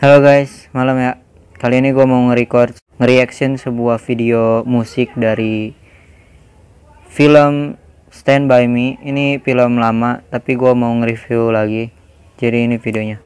Halo guys, malam ya. Kali ini gue mau nge-record, nge-reaction sebuah video musik dari film Stand By Me. Ini film lama, tapi gue mau nge-review lagi. Jadi ini videonya.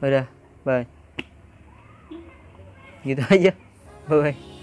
Bye dah. Bye. Gitu aja. Bye. -bye.